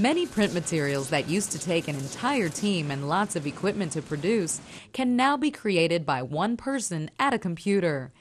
Many print materials that used to take an entire team and lots of equipment to produce can now be created by one person at a computer.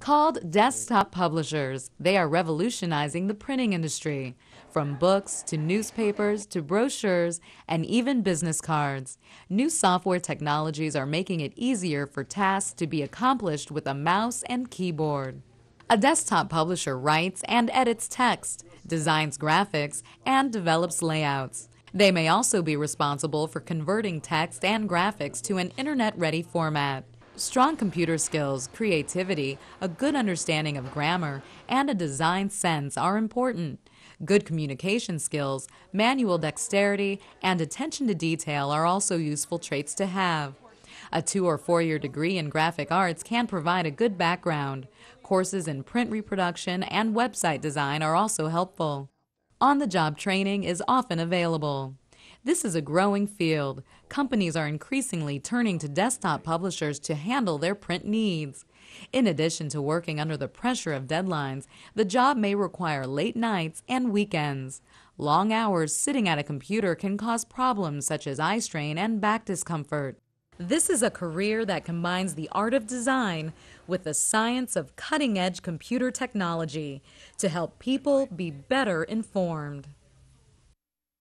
Called desktop publishers, they are revolutionizing the printing industry, from books to newspapers to brochures and even business cards. New software technologies are making it easier for tasks to be accomplished with a mouse and keyboard. A desktop publisher writes and edits text, designs graphics, and develops layouts. They may also be responsible for converting text and graphics to an internet-ready format. Strong computer skills, creativity, a good understanding of grammar, and a design sense are important. Good communication skills, manual dexterity, and attention to detail are also useful traits to have. A two or four year degree in graphic arts can provide a good background. Courses in print reproduction and website design are also helpful. On the job training is often available. This is a growing field. Companies are increasingly turning to desktop publishers to handle their print needs. In addition to working under the pressure of deadlines, the job may require late nights and weekends. Long hours sitting at a computer can cause problems such as eye strain and back discomfort. This is a career that combines the art of design with the science of cutting edge computer technology to help people be better informed.